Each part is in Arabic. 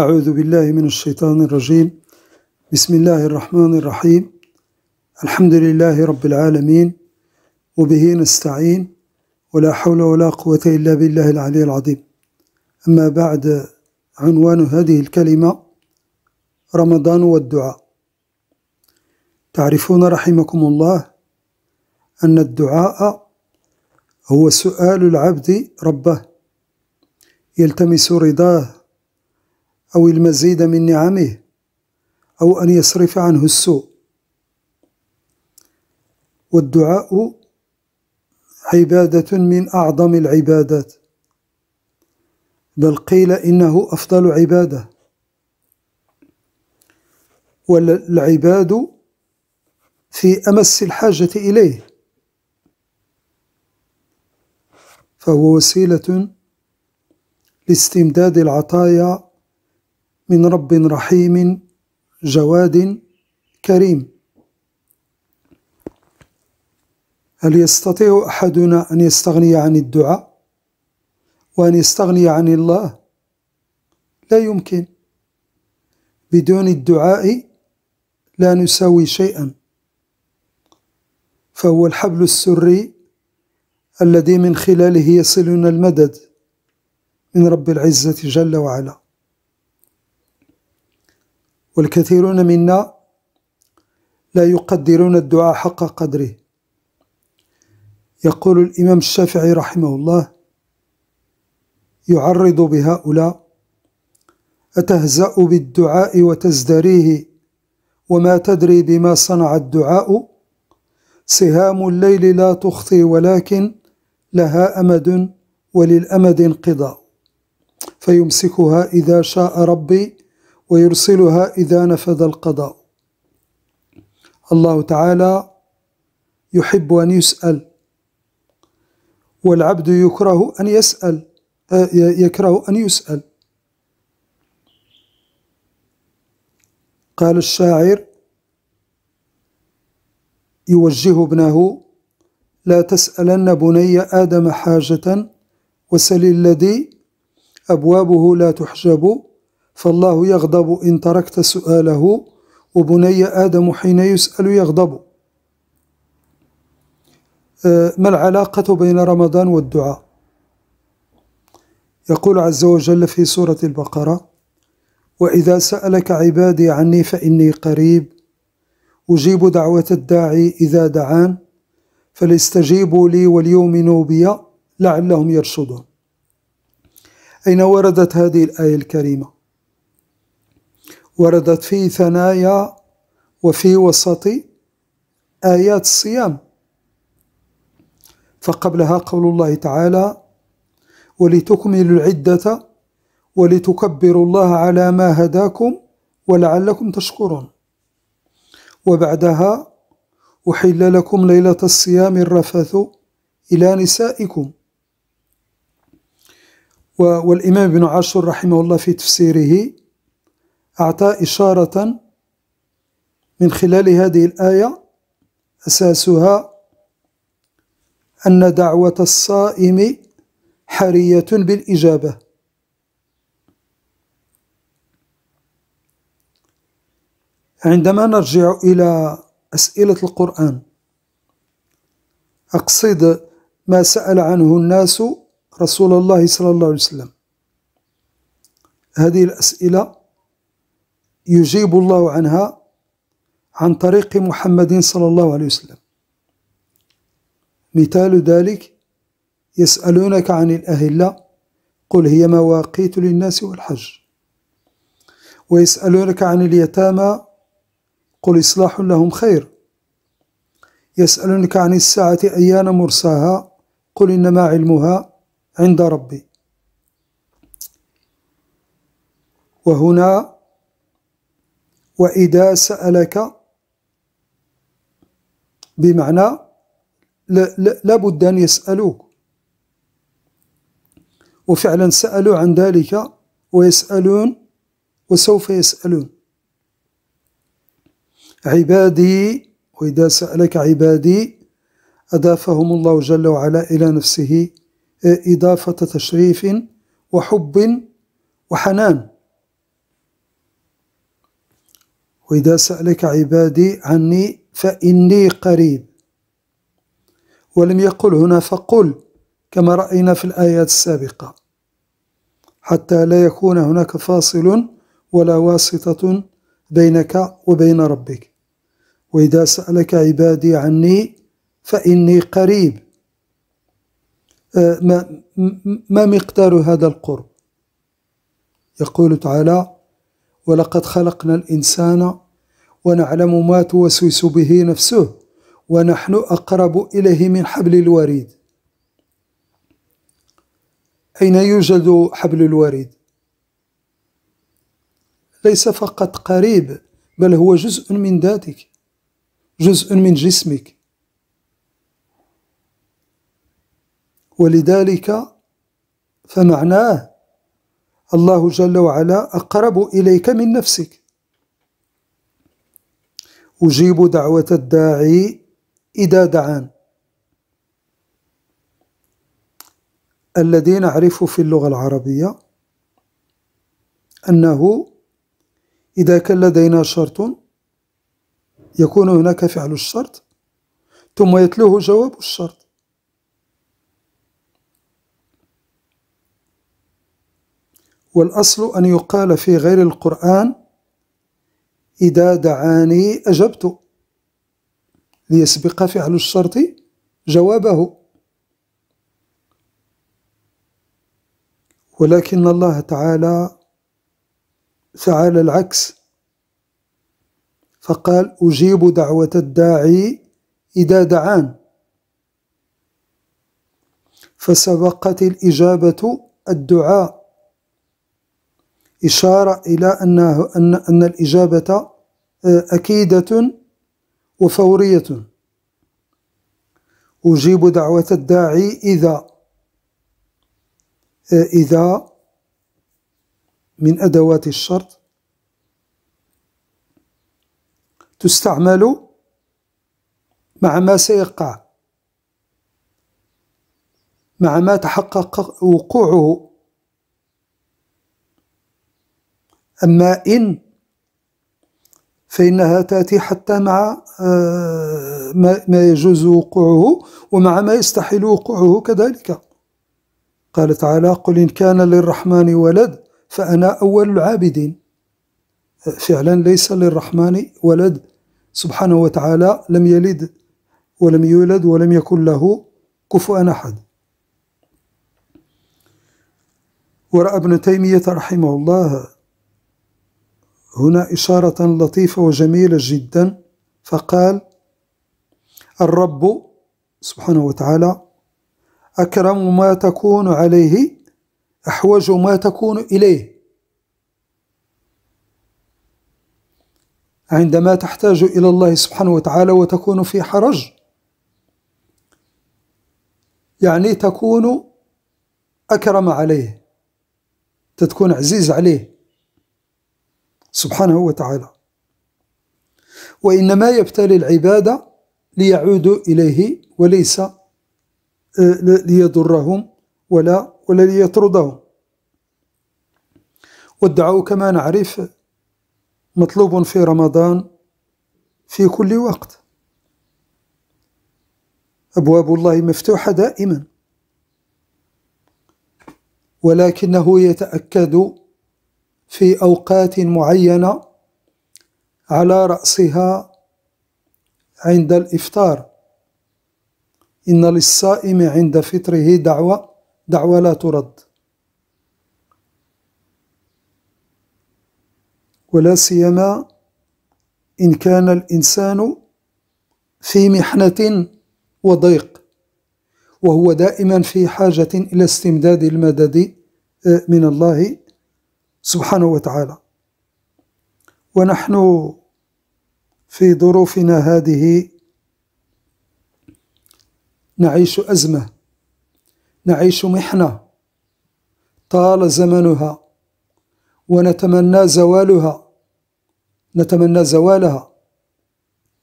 أعوذ بالله من الشيطان الرجيم بسم الله الرحمن الرحيم الحمد لله رب العالمين وبه نستعين ولا حول ولا قوة إلا بالله العلي العظيم أما بعد عنوان هذه الكلمة رمضان والدعاء تعرفون رحمكم الله أن الدعاء هو سؤال العبد ربه يلتمس رضاه أو المزيد من نعمه أو أن يصرف عنه السوء والدعاء عبادة من أعظم العبادات بل قيل إنه أفضل عبادة والعباد في أمس الحاجة إليه فهو وسيلة لاستمداد العطايا من رب رحيم جواد كريم هل يستطيع أحدنا أن يستغني عن الدعاء وأن يستغني عن الله لا يمكن بدون الدعاء لا نساوي شيئا فهو الحبل السري الذي من خلاله يصلنا المدد من رب العزة جل وعلا والكثيرون منا لا يقدرون الدعاء حق قدره يقول الإمام الشافعي رحمه الله يعرض بهؤلاء أتهزأ بالدعاء وتزدريه وما تدري بما صنع الدعاء سهام الليل لا تخطي ولكن لها أمد وللأمد انقضاء فيمسكها إذا شاء ربي ويرسلها إذا نفذ القضاء الله تعالى يحب أن يسأل والعبد يكره أن يسأل يكره أن يسأل قال الشاعر يوجه ابنه لا تسألن بني آدم حاجة وسل الذي أبوابه لا تحجب فالله يغضب إن تركت سؤاله وبني آدم حين يسأل يغضب آه، ما العلاقة بين رمضان والدعاء يقول عز وجل في سورة البقرة وإذا سألك عبادي عني فإني قريب أجيب دعوة الداعي إذا دعان فليستجيبوا لي وليؤمنوا بي لعلهم يرشدون أين وردت هذه الآية الكريمة وردت في ثنايا وفي وسط آيات الصيام فقبلها قول الله تعالى ولتكملوا العدة ولتكبروا الله على ما هداكم ولعلكم تشكرون وبعدها أحل لكم ليلة الصيام الرفث إلى نسائكم والإمام ابن عاشور رحمه الله في تفسيره أعطى إشارة من خلال هذه الآية أساسها أن دعوة الصائم حرية بالإجابة عندما نرجع إلى أسئلة القرآن أقصد ما سأل عنه الناس رسول الله صلى الله عليه وسلم هذه الأسئلة يجيب الله عنها عن طريق محمد صلى الله عليه وسلم مثال ذلك يسألونك عن الأهلة قل هي مواقيت للناس والحج ويسألونك عن اليتامى قل إصلاح لهم خير يسألونك عن الساعة أيان مرساها قل إنما علمها عند ربي وهنا وإذا سألك بمعنى لابد أن يسألوك وفعلا سألوا عن ذلك ويسألون وسوف يسألون عبادي وإذا سألك عبادي أضافهم الله جل وعلا إلى نفسه إضافة تشريف وحب وحنان وإذا سألك عبادي عني فإني قريب ولم يقل هنا فقل كما رأينا في الآيات السابقة حتى لا يكون هناك فاصل ولا واسطة بينك وبين ربك وإذا سألك عبادي عني فإني قريب آه، ما مقدار هذا القرب يقول تعالى ولقد خلقنا الإنسان ونعلم ما توسوس به نفسه ونحن أقرب إليه من حبل الوريد أين يوجد حبل الوريد؟ ليس فقط قريب بل هو جزء من ذاتك جزء من جسمك ولذلك فمعناه الله جل وعلا أقرب إليك من نفسك أجيب دعوة الداعي إذا دعان الذين عرفوا في اللغة العربية أنه إذا كان لدينا شرط يكون هناك فعل الشرط ثم يتلوه جواب الشرط والأصل أن يقال في غير القرآن إذا دعاني أجبت ليسبق فعل الشرط جوابه ولكن الله تعالى فعل العكس فقال أجيب دعوة الداعي إذا دعان فسبقت الإجابة الدعاء إشارة إلى أنه أن, أن الإجابة آه، أكيدة وفورية أجيب دعوة الداعي إذا آه، إذا من أدوات الشرط تستعمل مع ما سيقع مع ما تحقق وقوعه أما إن فإنها تأتي حتى مع آه، ما يجوز وقوعه ومع ما يستحيل وقوعه كذلك قال تعالى قل إن كان للرحمن ولد فأنا أول العابدين آه، فعلا ليس للرحمن ولد سبحانه وتعالى لم يلد ولم يولد ولم يكن له كفوا أحد ورأى ابن تيمية رحمه الله هنا إشارة لطيفة وجميلة جدا فقال الرب سبحانه وتعالى أكرم ما تكون عليه أحوج ما تكون إليه عندما تحتاج إلى الله سبحانه وتعالى وتكون في حرج يعني تكون أكرم عليه تكون عزيز عليه سبحانه وتعالى وإنما يبتلي العباد ليعودوا إليه وليس آه، ليضرهم ولا ولا ليطردهم والدعاء كما نعرف مطلوب في رمضان في كل وقت أبواب الله مفتوحة دائما ولكنه يتأكد في أوقات معينة على رأسها عند الإفطار إن للصائم عند فطره دعوة دعوة لا ترد ولا سيما إن كان الإنسان في محنة وضيق وهو دائما في حاجة إلى استمداد المدد آه، من الله سبحانه وتعالى ونحن في ظروفنا هذه نعيش أزمة نعيش محنة طال زمنها ونتمنى زوالها نتمنى زوالها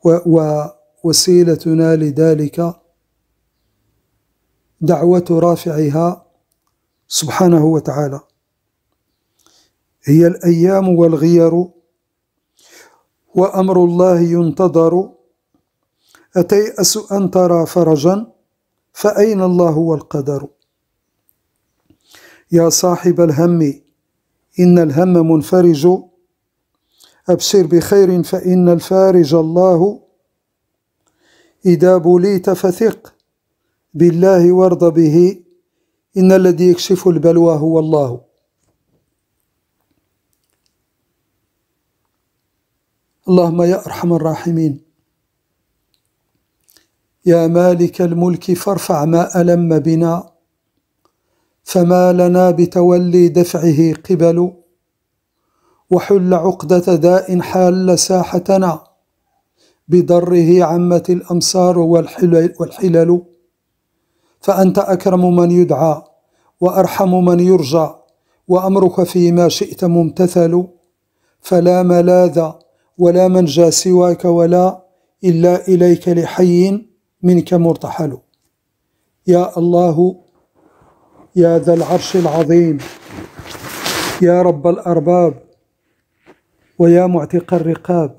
ووسيلتنا لذلك دعوة رافعها سبحانه وتعالى هي الأيام والغير وأمر الله ينتظر أتيأس أن ترى فرجا فأين الله والقدر يا صاحب الهم إن الهم منفرج أبشر بخير فإن الفارج الله إذا بليت فثق بالله وارض به إن الذي يكشف البلوى هو الله اللهم يا أرحم الراحمين يا مالك الملك فارفع ما ألم بنا فما لنا بتولي دفعه قبل وحل عقدة داء حال ساحتنا بضره عمت الأمصار والحلل فأنت أكرم من يدعى وأرحم من يرجى وأمرك فيما شئت ممتثل فلا ملاذ ولا منجى سواك ولا إلا إليك لحي منك مرتحل يا الله يا ذا العرش العظيم يا رب الأرباب ويا معتق الرقاب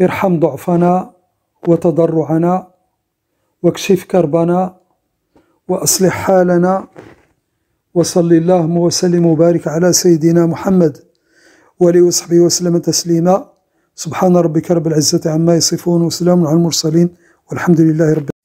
ارحم ضعفنا وتضرعنا واكشف كربنا وأصلح حالنا وصلي اللهم وسلم وبارك على سيدنا محمد وآله وصحبه وسلم تسليما سبحان ربك رب العزة عما يصفون وسلام على المرسلين والحمد لله رب